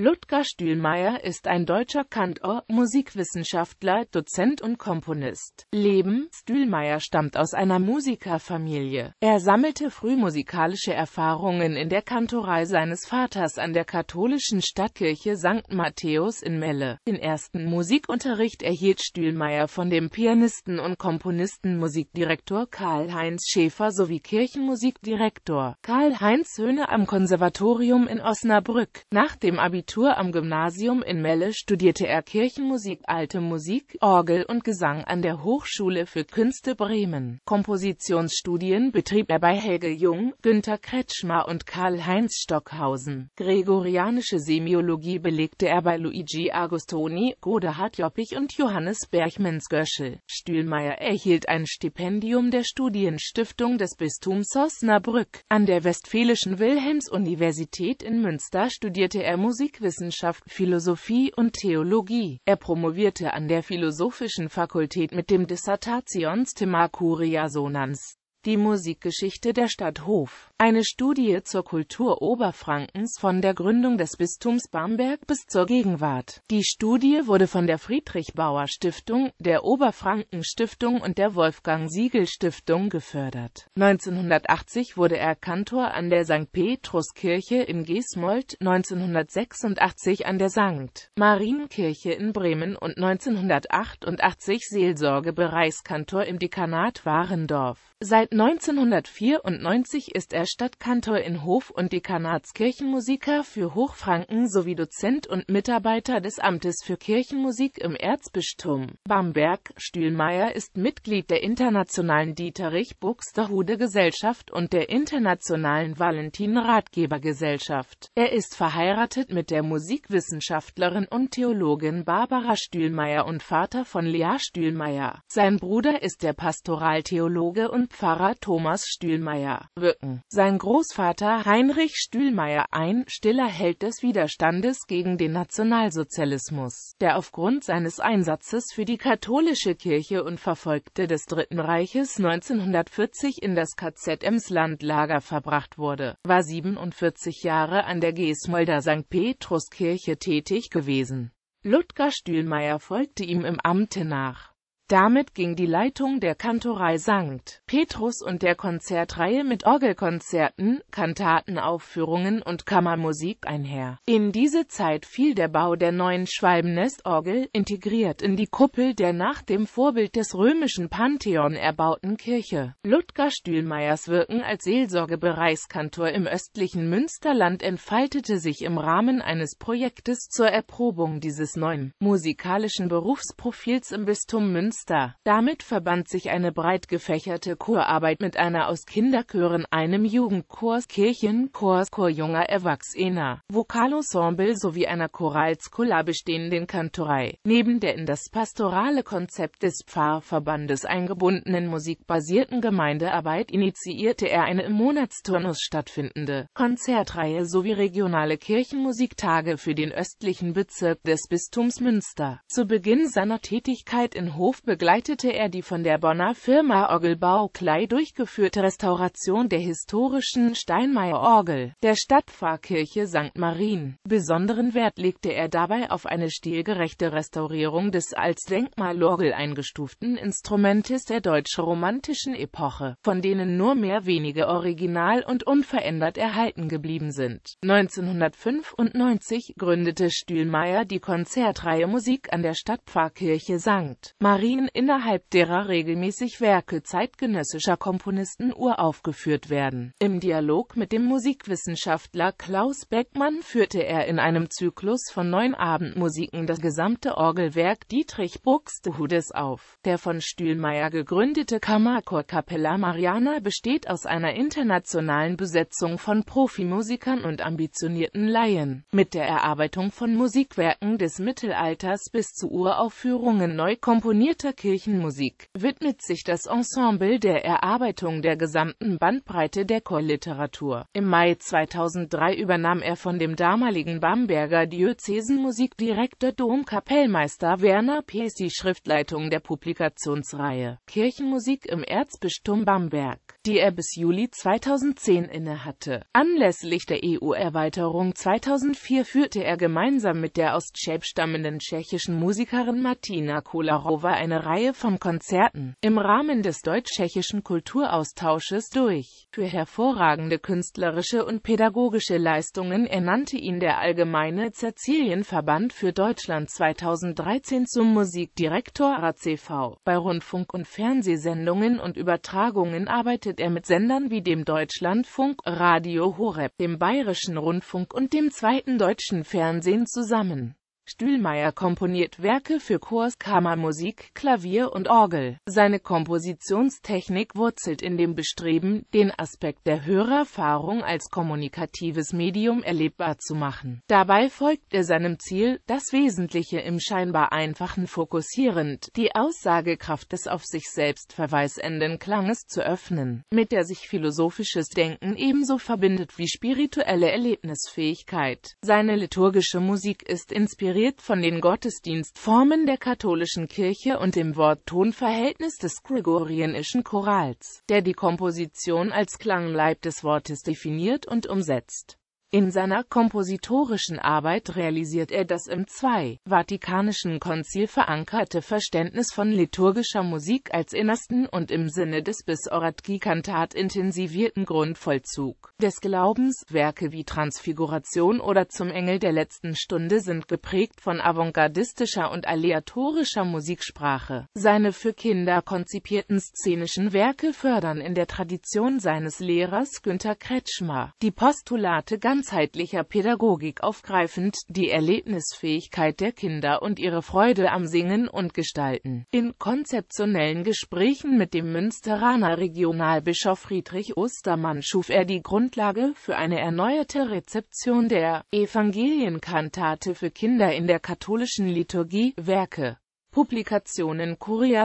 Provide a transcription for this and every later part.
Ludger Stühlmeier ist ein deutscher Kantor, Musikwissenschaftler, Dozent und Komponist. Leben Stühlmeier stammt aus einer Musikerfamilie. Er sammelte früh musikalische Erfahrungen in der Kantorei seines Vaters an der katholischen Stadtkirche St. Matthäus in Melle. Den ersten Musikunterricht erhielt Stühlmeier von dem Pianisten und Komponisten Musikdirektor Karl-Heinz Schäfer sowie Kirchenmusikdirektor Karl-Heinz Höhne am Konservatorium in Osnabrück. Nach dem Abitur Abitur am Gymnasium in Melle studierte er Kirchenmusik, Alte Musik, Orgel und Gesang an der Hochschule für Künste Bremen. Kompositionsstudien betrieb er bei Helge Jung, Günter Kretschmer und Karl-Heinz Stockhausen. Gregorianische Semiologie belegte er bei Luigi Agostoni, Godehard Joppich und Johannes Berchmens Göschel. Stühlmeier erhielt ein Stipendium der Studienstiftung des Bistums Osnabrück. An der Westfälischen Wilhelms-Universität in Münster studierte er Musik Politikwissenschaft, Philosophie und Theologie. Er promovierte an der Philosophischen Fakultät mit dem Dissertationsthema Curia Sonans. Die Musikgeschichte der Stadt Hof. Eine Studie zur Kultur Oberfrankens von der Gründung des Bistums Bamberg bis zur Gegenwart. Die Studie wurde von der Friedrich-Bauer-Stiftung, der Oberfranken-Stiftung und der Wolfgang-Siegel-Stiftung gefördert. 1980 wurde er Kantor an der St. Petruskirche in Gesmold, 1986 an der St. Marienkirche in Bremen und 1988 Seelsorgebereichskantor im Dekanat Warendorf. Seit 1994 ist er Stadtkantor in Hof und Dekanatskirchenmusiker für Hochfranken sowie Dozent und Mitarbeiter des Amtes für Kirchenmusik im Erzbistum Bamberg. Stühlmeier ist Mitglied der Internationalen Dieterich-Buxtehude-Gesellschaft und der Internationalen Valentin-Ratgeber-Gesellschaft. Er ist verheiratet mit der Musikwissenschaftlerin und Theologin Barbara Stühlmeier und Vater von Lea Stühlmeier. Sein Bruder ist der Pastoraltheologe und Pfarrer Thomas Stühlmeier wirken. Hm. Sein Großvater Heinrich Stühlmeier, ein stiller Held des Widerstandes gegen den Nationalsozialismus, der aufgrund seines Einsatzes für die katholische Kirche und Verfolgte des Dritten Reiches 1940 in das KZ Emsland Lager verbracht wurde, war 47 Jahre an der Geesmolder St. Petruskirche tätig gewesen. Ludger Stühlmeier folgte ihm im Amte nach. Damit ging die Leitung der Kantorei St. Petrus und der Konzertreihe mit Orgelkonzerten, Kantatenaufführungen und Kammermusik einher. In diese Zeit fiel der Bau der neuen Schwalbennestorgel, integriert in die Kuppel der nach dem Vorbild des römischen Pantheon erbauten Kirche. Ludger Stühlmeiers Wirken als Seelsorgebereichskantor im östlichen Münsterland entfaltete sich im Rahmen eines Projektes zur Erprobung dieses neuen musikalischen Berufsprofils im Bistum Münsterland. Orchester. Damit verband sich eine breit gefächerte Chorarbeit mit einer aus Kinderchören, einem Jugendchor, Kirchenchor, Chor junger Erwachsener, Vokalensemble sowie einer Choralskola bestehenden Kantorei. Neben der in das pastorale Konzept des Pfarrverbandes eingebundenen musikbasierten Gemeindearbeit initiierte er eine im Monatsturnus stattfindende Konzertreihe sowie regionale Kirchenmusiktage für den östlichen Bezirk des Bistums Münster. Zu Beginn seiner Tätigkeit in Hof begleitete er die von der Bonner Firma Orgelbau Klei durchgeführte Restauration der historischen Steinmeier-Orgel der Stadtpfarrkirche St. Marien. Besonderen Wert legte er dabei auf eine stilgerechte Restaurierung des als Denkmalorgel eingestuften Instrumentes der deutsch-romantischen Epoche, von denen nur mehr wenige original und unverändert erhalten geblieben sind. 1995 gründete Stühlmeier die Konzertreihe Musik an der Stadtpfarrkirche St. Marien Komödien, innerhalb derer regelmäßig Werke zeitgenössischer Komponisten uraufgeführt werden. Im Dialog mit dem Musikwissenschaftler Klaus Beckmann führte er in einem Zyklus von neun Abendmusiken das gesamte Orgelwerk Dietrich Buxtehudes auf. Der von Stühlmeier gegründete Kammerchor Kammerchorkapella Mariana besteht aus einer internationalen Besetzung von Profimusikern und ambitionierten Laien. Mit der Erarbeitung von Musikwerken des Mittelalters bis zu Uraufführungen neu komponierter klassischer Kirchenmusik, widmet sich das Ensemble der Erarbeitung der gesamten Bandbreite der Chorliteratur. Im Mai 2003 übernahm er von dem damaligen Bamberger Diözesenmusikdirektor Domkapellmeister Werner Pees die Schriftleitung der Publikationsreihe Kirchenmusik im Erzbistum Bamberg die er bis Juli 2010 innehatte. Anlässlich der EU-Erweiterung 2004 führte er gemeinsam mit der aus Tscheb stammenden tschechischen Musikerin Martina Kolarova eine Reihe von Konzerten im Rahmen des deutsch-tschechischen Kulturaustausches durch. Für hervorragende künstlerische und pädagogische Leistungen ernannte ihn der Allgemeine Zerzilienverband für Deutschland 2013 zum Musikdirektor ACV. Bei Rundfunk- und Fernsehsendungen und Übertragungen arbeitet arbeitet er mit Sendern wie dem Deutschlandfunk, Radio Horeb, dem Bayerischen Rundfunk und dem Zweiten Deutschen Fernsehen zusammen Stühlmeier komponiert Werke für Chors, Kammermusik, Klavier und Orgel. Seine Kompositionstechnik wurzelt in dem Bestreben, den Aspekt der Hörerfahrung als kommunikatives Medium erlebbar zu machen. Dabei folgt er seinem Ziel, das Wesentliche im scheinbar Einfachen fokussierend, die Aussagekraft des auf sich selbst verweisenden Klanges zu öffnen, mit der sich philosophisches Denken ebenso verbindet wie spirituelle Erlebnisfähigkeit. Seine liturgische Musik ist inspiriert inspiriert von den Gottesdienstformen der katholischen Kirche und dem wort ton des gregorianischen Chorals, der die Komposition als Klangleib des Wortes definiert und umsetzt in seiner kompositorischen Arbeit realisiert er das im II. Vatikanischen Konzil verankerte Verständnis von liturgischer Musik als innersten und im Sinne des bis Oratki-Kantat intensivierten Grundvollzug des Glaubens. Werke wie Transfiguration oder Zum Engel der letzten Stunde sind geprägt von avantgardistischer und aleatorischer Musiksprache. Seine für Kinder konzipierten szenischen Werke fördern in der Tradition seines Lehrers Günter Kretschmer die Postulate ganz ganzheitlicher Pädagogik aufgreifend, die Erlebnisfähigkeit der Kinder und ihre Freude am Singen und Gestalten. In konzeptionellen Gesprächen mit dem Münsteraner Regionalbischof Friedrich Ostermann schuf er die Grundlage für eine erneuerte Rezeption der Evangelienkantate für Kinder in der katholischen Liturgie, Werke Publikationen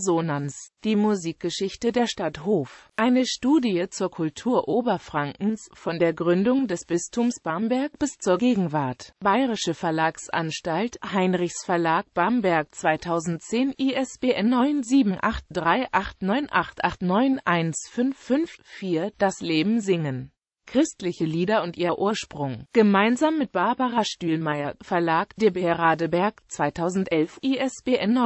Sonans, die Musikgeschichte der Stadt Hof, eine Studie zur Kultur Oberfrankens von der Gründung des Bistums Bamberg bis zur Gegenwart, Bayerische Verlagsanstalt Heinrichs Verlag Bamberg 2010 ISBN 9783898891554 Das Leben singen Christliche Lieder und ihr Ursprung. Gemeinsam mit Barbara Stühlmeier, Verlag DB Heradeberg 2011, ISBN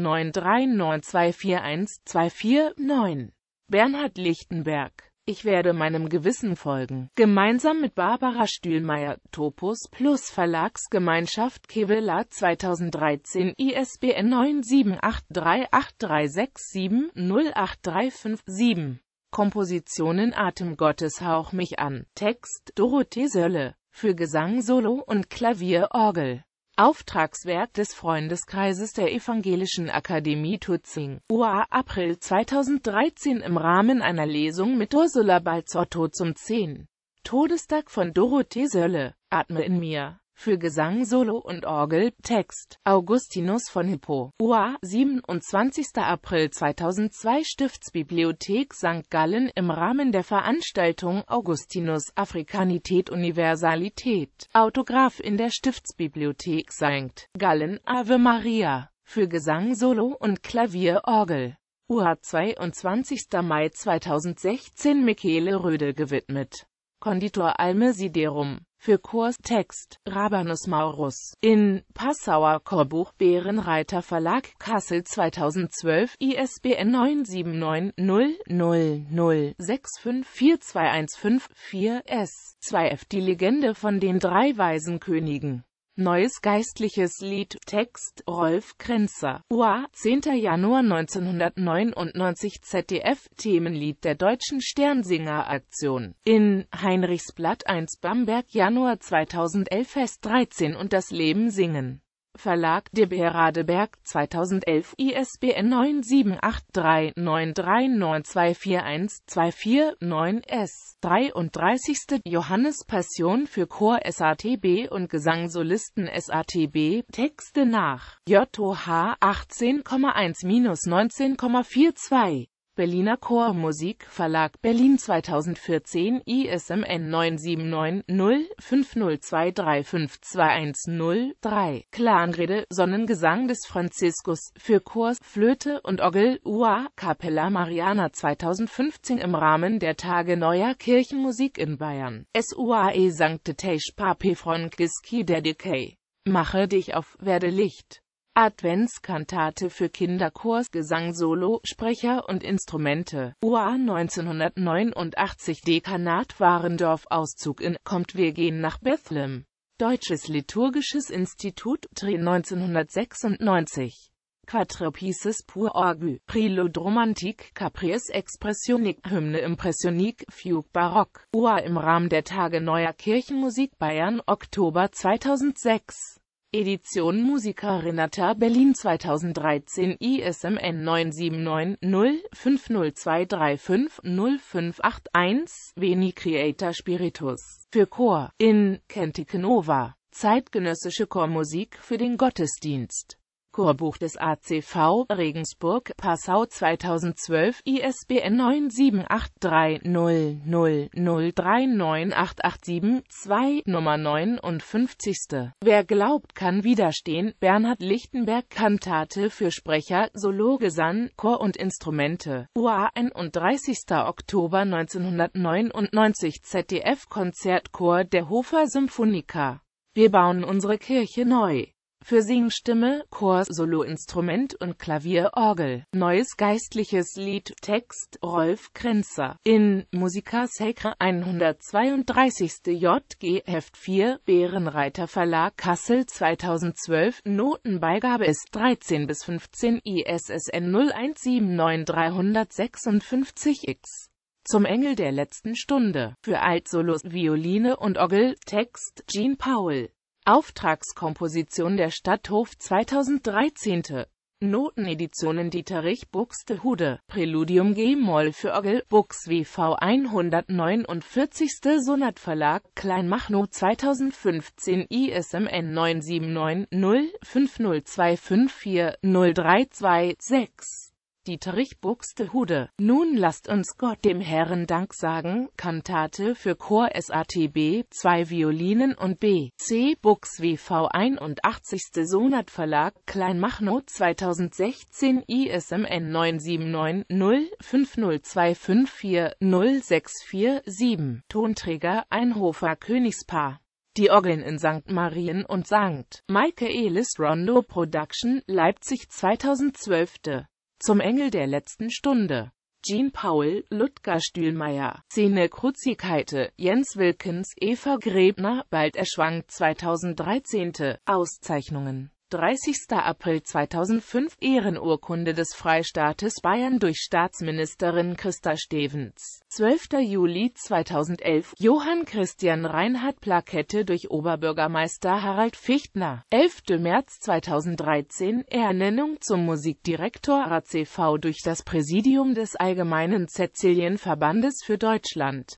9783939241249. Bernhard Lichtenberg ich werde meinem Gewissen folgen. Gemeinsam mit Barbara Stühlmeier, Topos Plus Verlagsgemeinschaft Kevela 2013 ISBN 9783836708357 Kompositionen Atemgottes Hauch mich an. Text Dorothee Sölle. Für Gesang Solo und Klavier Orgel. Auftragswerk des Freundeskreises der Evangelischen Akademie Tutzing. UA April 2013 im Rahmen einer Lesung mit Ursula Balzotto zum 10. Todestag von Dorothee Sölle. Atme in mir für Gesang Solo und Orgel, Text, Augustinus von Hippo, UA, 27. April 2002 Stiftsbibliothek St. Gallen im Rahmen der Veranstaltung Augustinus Afrikanität Universalität, Autograph in der Stiftsbibliothek St. Gallen Ave Maria, für Gesang Solo und Klavier Orgel. UA 22. Mai 2016 Michele Rödel gewidmet. Konditor Alme Siderum für Kurstext, Rabanus Maurus, in Passauer Chorbuch Bärenreiter Verlag, Kassel 2012, ISBN 979 0006542154 S. 2f Die Legende von den drei Weisenkönigen Neues geistliches Lied, Text Rolf Krenzer, UA, 10. Januar 1999 ZDF, Themenlied der Deutschen Sternsinger-Aktion. In Heinrichsblatt 1 Bamberg, Januar 2011 Fest 13 und das Leben singen. Verlag DB Radeberg 2011 ISBN 9783939241249 s 33. Johannes Passion für Chor SATB und Gesangsolisten SATB Texte nach JOH 18,1-19,42 Berliner Chormusik Verlag Berlin 2014 ISMN 9790502352103 Klanrede Sonnengesang des Franziskus für Chors, Flöte und Orgel UA Capella Mariana 2015 im Rahmen der Tage Neuer Kirchenmusik in Bayern SUAE Sancte Tej Pape Frankiski der Mache dich auf, werde Licht Adventskantate für Kinderchors, Gesang Solo, Sprecher und Instrumente. UA 1989 Dekanat Warendorf Auszug in Kommt wir gehen nach Bethlehem. Deutsches Liturgisches Institut, Tri 1996. Quatre pieces pour orgue, Prelude romantique, Caprice expressionique, Hymne impressionique, Fugue Barock, UA im Rahmen der Tage Neuer Kirchenmusik Bayern, Oktober 2006. Edition Musica Renata Berlin 2013 ISMN 979-050235058 Veni Creator Spiritus für Chor in Canticanova zeitgenössische Chormusik für den Gottesdienst Chorbuch des ACV Regensburg Passau 2012 ISBN 9783000398872 Nummer 59. Wer glaubt, kann widerstehen. Bernhard Lichtenberg Kantate für Sprecher, Solo, Gesang, Chor und Instrumente. UA 31. Oktober 1999 ZDF Konzertchor der Hofer Symphoniker. Wir bauen unsere Kirche neu für Singstimme, Chor, Soloinstrument und Klavierorgel. Neues geistliches Lied, Text Rolf Krenzer. In Musica Sacra 132. JG Heft 4, Bärenreiter Verlag, Kassel 2012, Notenbeigabe ist 13 bis 15 ISSN 0179-356X. Zum Engel der letzten Stunde. Für Altsolos, Violine und Orgel, Text Jean Powell. Auftragskomposition der Stadthof 2013. Noteneditionen Dieterich Buxtehude, Präludium g-Moll für Orgel, Bux WV 149. Sonat Verlag, Kleinmachno 2015 ISMN 979 0 50254 0326 Dieterich Buxtehude. Nun lasst uns Gott dem Herren Dank sagen, Kantate für Chor SATB, zwei Violinen und B. C. Bux WV 81. Sonat Verlag, Kleinmachno 2016 ISMN 979-050254064-7. Tonträger Einhofer Königspaar die Orgeln in St. Marien und St. Michaelis Rondo Production, Leipzig 2012. Zum Engel der letzten Stunde. Jean Paul, Ludger Stühlmeier, Szene Kruzigheite, Jens Wilkens, Eva Gräbner, Bald erschwang 2013. Auszeichnungen 30. April 2005 Ehrenurkunde des Freistaates Bayern durch Staatsministerin Christa Stevens. 12. Juli 2011 Johann Christian Reinhard Plakette durch Oberbürgermeister Harald Fichtner. 11. März 2013 Ernennung zum Musikdirektor ACV durch das Präsidium des Allgemeinen Cäcilienverbandes für Deutschland.